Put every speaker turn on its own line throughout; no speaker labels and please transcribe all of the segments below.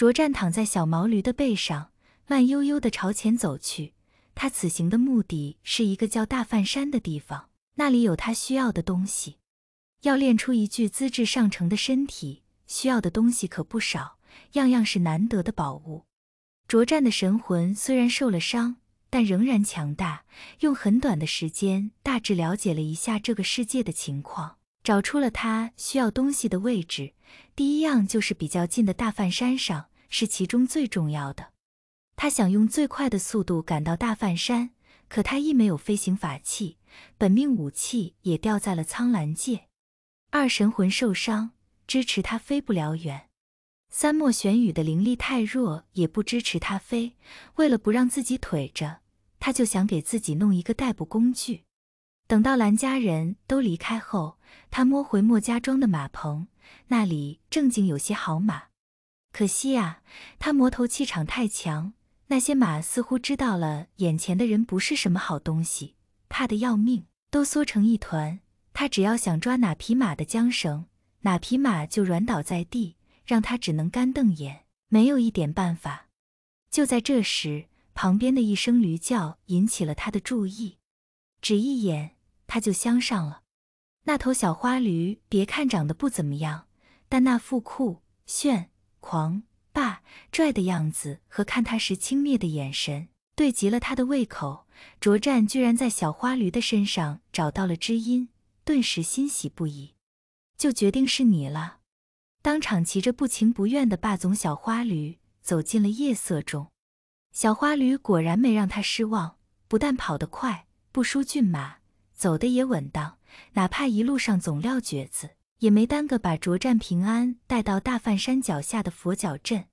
卓战躺在小毛驴的背上，慢悠悠地朝前走去。他此行的目的是一个叫大范山的地方，那里有他需要的东西。要练出一具资质上乘的身体，需要的东西可不少，样样是难得的宝物。卓战的神魂虽然受了伤，但仍然强大，用很短的时间大致了解了一下这个世界的情况，找出了他需要东西的位置。第一样就是比较近的大范山上。是其中最重要的。他想用最快的速度赶到大梵山，可他亦没有飞行法器，本命武器也掉在了苍兰界，二神魂受伤，支持他飞不了远。三莫玄羽的灵力太弱，也不支持他飞。为了不让自己腿着，他就想给自己弄一个代步工具。等到兰家人都离开后，他摸回莫家庄的马棚，那里正经有些好马。可惜呀，他魔头气场太强，那些马似乎知道了眼前的人不是什么好东西，怕得要命，都缩成一团。他只要想抓哪匹马的缰绳，哪匹马就软倒在地，让他只能干瞪眼，没有一点办法。就在这时，旁边的一声驴叫引起了他的注意，只一眼他就相上了。那头小花驴，别看长得不怎么样，但那副酷炫。狂霸拽的样子和看他时轻蔑的眼神，对极了他的胃口。卓战居然在小花驴的身上找到了知音，顿时欣喜不已，就决定是你了。当场骑着不情不愿的霸总小花驴走进了夜色中。小花驴果然没让他失望，不但跑得快，不输骏马，走得也稳当，哪怕一路上总撂蹶子。也没耽搁，把卓占平安带到大范山脚下的佛脚镇。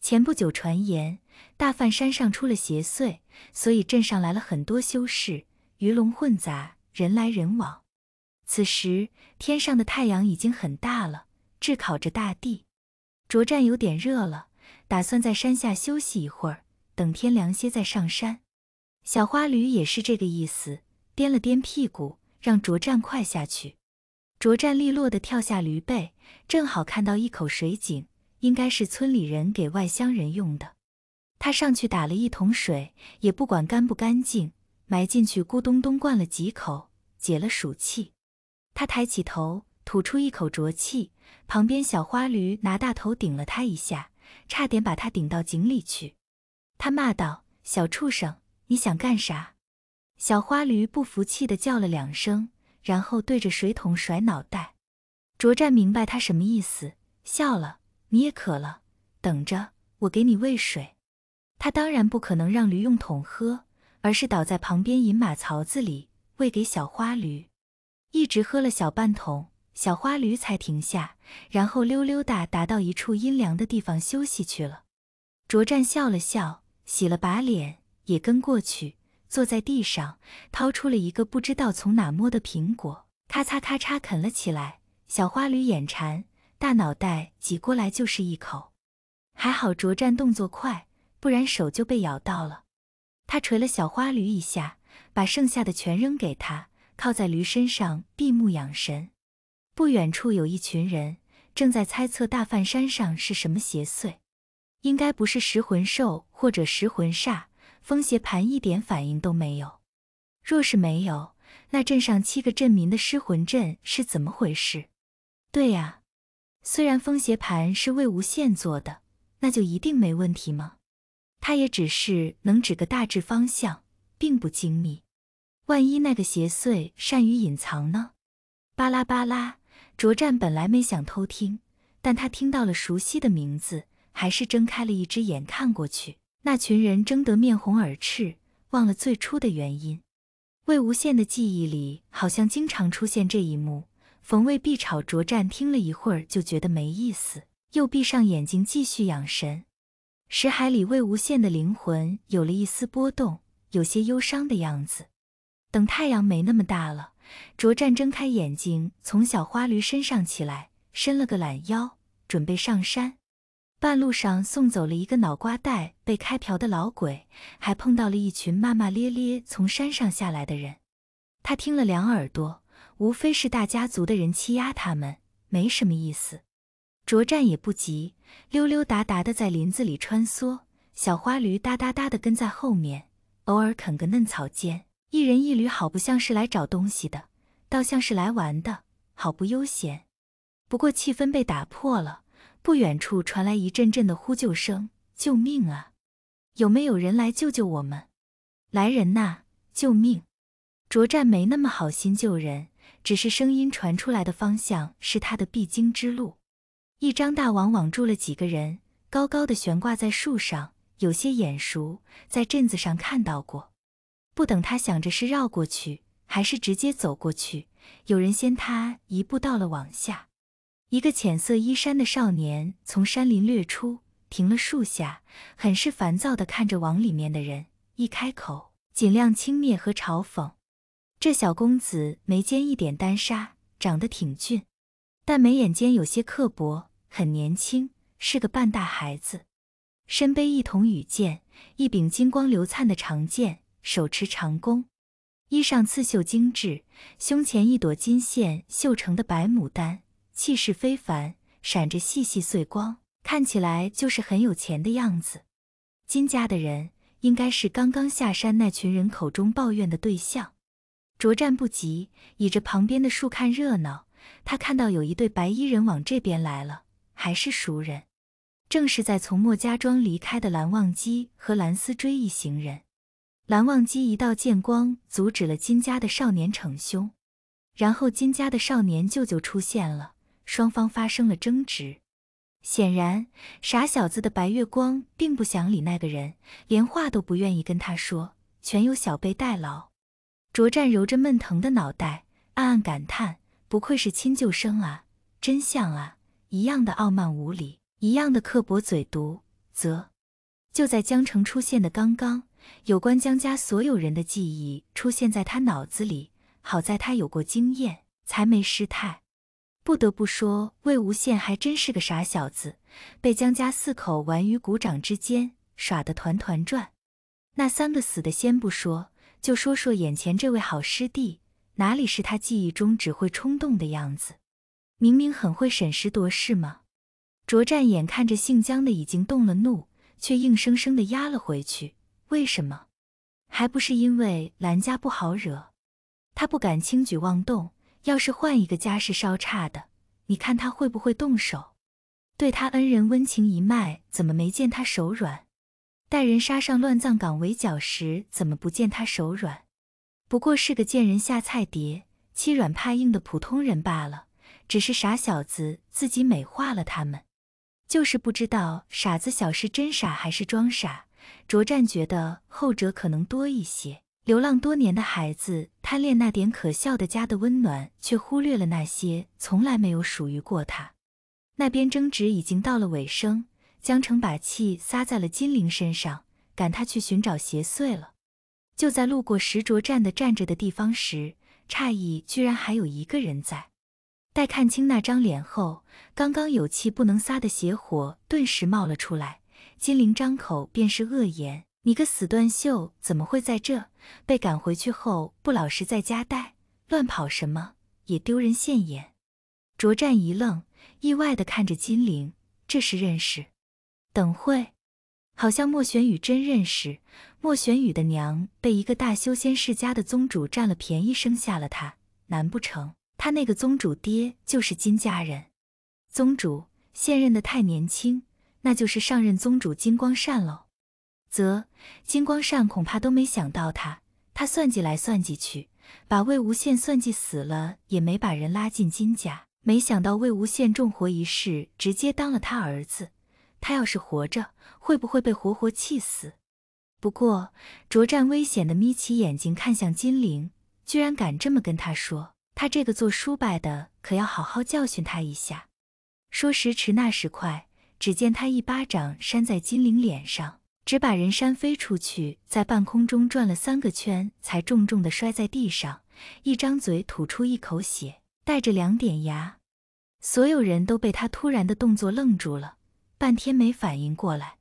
前不久，传言大范山上出了邪祟，所以镇上来了很多修士，鱼龙混杂，人来人往。此时，天上的太阳已经很大了，炙烤着大地。卓占有点热了，打算在山下休息一会儿，等天凉些再上山。小花驴也是这个意思，颠了颠屁股，让卓占快下去。卓战利落地跳下驴背，正好看到一口水井，应该是村里人给外乡人用的。他上去打了一桶水，也不管干不干净，埋进去咕咚咚灌了几口，解了暑气。他抬起头，吐出一口浊气。旁边小花驴拿大头顶了他一下，差点把他顶到井里去。他骂道：“小畜生，你想干啥？”小花驴不服气地叫了两声。然后对着水桶甩脑袋，卓占明白他什么意思，笑了。你也渴了，等着我给你喂水。他当然不可能让驴用桶喝，而是倒在旁边饮马槽子里喂给小花驴。一直喝了小半桶，小花驴才停下，然后溜溜达达到一处阴凉的地方休息去了。卓占笑了笑，洗了把脸，也跟过去。坐在地上，掏出了一个不知道从哪摸的苹果，咔嚓咔嚓啃了起来。小花驴眼馋，大脑袋挤过来就是一口，还好卓战动作快，不然手就被咬到了。他捶了小花驴一下，把剩下的全扔给他，靠在驴身上闭目养神。不远处有一群人正在猜测大梵山上是什么邪祟，应该不是食魂兽或者食魂煞。风邪盘一点反应都没有，若是没有，那镇上七个镇民的失魂阵是怎么回事？对呀，虽然风邪盘是魏无羡做的，那就一定没问题吗？他也只是能指个大致方向，并不精密。万一那个邪祟善于隐藏呢？巴拉巴拉，卓战本来没想偷听，但他听到了熟悉的名字，还是睁开了一只眼看过去。那群人争得面红耳赤，忘了最初的原因。魏无羡的记忆里，好像经常出现这一幕。冯魏必吵、卓战听了一会儿，就觉得没意思，又闭上眼睛继续养神。识海里，魏无羡的灵魂有了一丝波动，有些忧伤的样子。等太阳没那么大了，卓战睁开眼睛，从小花驴身上起来，伸了个懒腰，准备上山。半路上送走了一个脑瓜袋被开瓢的老鬼，还碰到了一群骂骂咧咧从山上下来的人。他听了两耳朵，无非是大家族的人欺压他们，没什么意思。卓战也不急，溜溜达达的在林子里穿梭，小花驴哒哒哒的跟在后面，偶尔啃个嫩草尖。一人一驴，好不像是来找东西的，倒像是来玩的，好不悠闲。不过气氛被打破了。不远处传来一阵阵的呼救声：“救命啊！有没有人来救救我们？来人呐！救命！”卓战没那么好心救人，只是声音传出来的方向是他的必经之路。一张大网网住了几个人，高高的悬挂在树上，有些眼熟，在镇子上看到过。不等他想着是绕过去还是直接走过去，有人先他一步到了网下。一个浅色衣衫的少年从山林掠出，停了树下，很是烦躁地看着往里面的人。一开口，尽量轻蔑和嘲讽。这小公子眉间一点丹砂，长得挺俊，但眉眼间有些刻薄，很年轻，是个半大孩子。身背一筒羽箭，一柄金光流灿的长剑，手持长弓，衣上刺绣精致，胸前一朵金线绣成的白牡丹。气势非凡，闪着细细碎光，看起来就是很有钱的样子。金家的人应该是刚刚下山那群人口中抱怨的对象。卓战不急，倚着旁边的树看热闹。他看到有一对白衣人往这边来了，还是熟人，正是在从莫家庄离开的蓝忘机和蓝思追一行人。蓝忘机一道剑光阻止了金家的少年逞凶，然后金家的少年舅舅出现了。双方发生了争执，显然傻小子的白月光并不想理那个人，连话都不愿意跟他说，全由小贝代劳。卓战揉着闷疼的脑袋，暗暗感叹：不愧是亲舅甥啊，真像啊，一样的傲慢无礼，一样的刻薄嘴毒。啧，就在江城出现的刚刚，有关江家所有人的记忆出现在他脑子里，好在他有过经验，才没失态。不得不说，魏无羡还真是个傻小子，被江家四口玩于股掌之间，耍得团团转。那三个死的先不说，就说说眼前这位好师弟，哪里是他记忆中只会冲动的样子？明明很会审时度势吗？卓战眼看着姓江的已经动了怒，却硬生生的压了回去，为什么？还不是因为蓝家不好惹，他不敢轻举妄动。要是换一个家世稍差的，你看他会不会动手？对他恩人温情一脉，怎么没见他手软？带人杀上乱葬岗围剿时，怎么不见他手软？不过是个见人下菜碟、欺软怕硬的普通人罢了。只是傻小子自己美化了他们，就是不知道傻子小是真傻还是装傻。卓占觉得后者可能多一些。流浪多年的孩子贪恋那点可笑的家的温暖，却忽略了那些从来没有属于过他。那边争执已经到了尾声，江澄把气撒在了金陵身上，赶他去寻找邪祟了。就在路过石卓站的站着的地方时，诧异居然还有一个人在。待看清那张脸后，刚刚有气不能撒的邪火顿时冒了出来。金陵张口便是恶言。你个死断袖，怎么会在这？被赶回去后不老实在家待，乱跑什么，也丢人现眼。卓战一愣，意外的看着金陵，这是认识？等会，好像莫玄宇真认识。莫玄宇的娘被一个大修仙世家的宗主占了便宜，生下了他。难不成他那个宗主爹就是金家人？宗主现任的太年轻，那就是上任宗主金光善喽。则金光善恐怕都没想到他，他算计来算计去，把魏无羡算计死了也没把人拉进金家。没想到魏无羡重活一世，直接当了他儿子。他要是活着，会不会被活活气死？不过卓战危险的眯起眼睛看向金凌，居然敢这么跟他说，他这个做叔伯的可要好好教训他一下。说时迟，那时快，只见他一巴掌扇在金凌脸上。只把人扇飞出去，在半空中转了三个圈，才重重的摔在地上。一张嘴吐出一口血，带着两点牙。所有人都被他突然的动作愣住了，半天没反应过来。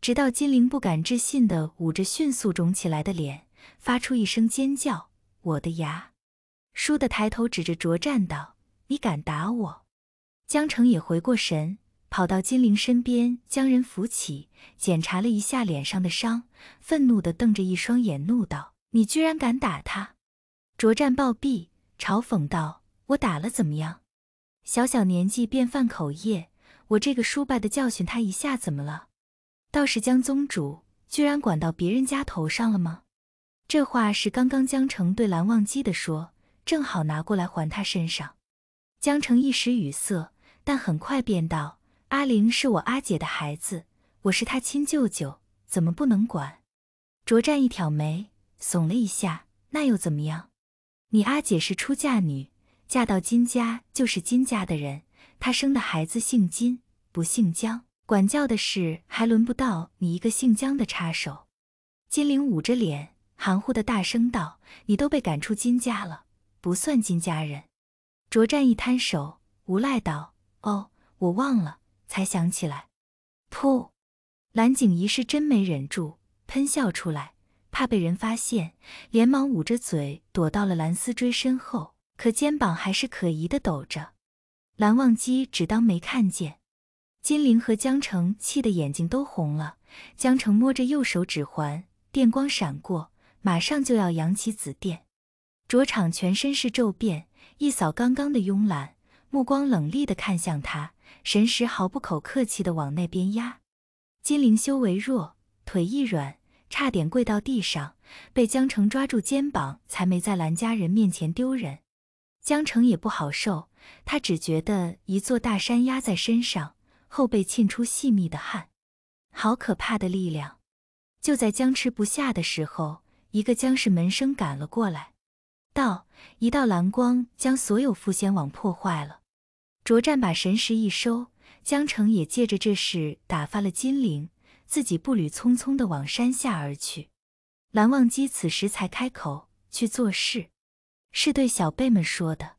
直到金灵不敢置信的捂着迅速肿起来的脸，发出一声尖叫：“我的牙！”倏地抬头指着卓战道：“你敢打我？”江澄也回过神。跑到金陵身边，将人扶起，检查了一下脸上的伤，愤怒地瞪着一双眼，怒道：“你居然敢打他！”卓战暴毙，嘲讽道：“我打了怎么样？小小年纪便犯口业，我这个叔伯的教训他一下怎么了？倒是江宗主，居然管到别人家头上了吗？”这话是刚刚江城对蓝忘机的说，正好拿过来还他身上。江城一时语塞，但很快便道。阿玲是我阿姐的孩子，我是她亲舅舅，怎么不能管？卓战一挑眉，耸了一下。那又怎么样？你阿姐是出嫁女，嫁到金家就是金家的人，她生的孩子姓金，不姓江，管教的事还轮不到你一个姓江的插手。金玲捂着脸，含糊的大声道：“你都被赶出金家了，不算金家人。”卓战一摊手，无赖道：“哦，我忘了。”才想起来，噗！蓝景仪是真没忍住，喷笑出来，怕被人发现，连忙捂着嘴躲到了蓝思追身后，可肩膀还是可疑的抖着。蓝忘机只当没看见。金凌和江澄气得眼睛都红了。江澄摸着右手指环，电光闪过，马上就要扬起紫电。卓昶全身是骤变，一扫刚刚的慵懒。目光冷厉地看向他，神识毫不口客气地往那边压。金灵修为弱，腿一软，差点跪到地上，被江澄抓住肩膀才没在蓝家人面前丢人。江澄也不好受，他只觉得一座大山压在身上，后背沁出细密的汗，好可怕的力量！就在僵持不下的时候，一个僵尸门生赶了过来，道：“一道蓝光将所有缚仙网破坏了。”卓战把神石一收，江澄也借着这事打发了金陵，自己步履匆匆地往山下而去。蓝忘机此时才开口去做事，是对小辈们说的。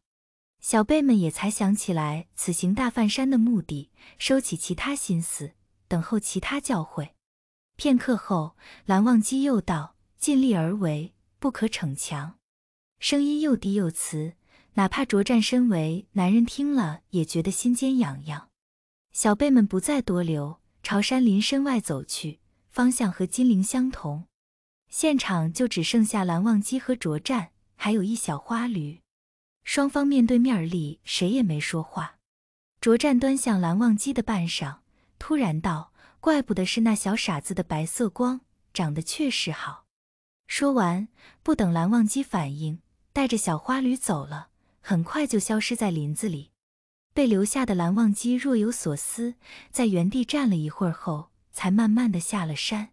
小辈们也才想起来此行大梵山的目的，收起其他心思，等候其他教诲。片刻后，蓝忘机又道：“尽力而为，不可逞强。”声音又低又慈。哪怕卓战身为男人，听了也觉得心尖痒痒。小辈们不再多留，朝山林身外走去，方向和金陵相同。现场就只剩下蓝忘机和卓战，还有一小花驴。双方面对面立，谁也没说话。卓战端向蓝忘机的半晌，突然道：“怪不得是那小傻子的白色光，长得确实好。”说完，不等蓝忘机反应，带着小花驴走了。很快就消失在林子里，被留下的蓝忘机若有所思，在原地站了一会儿后，才慢慢的下了山。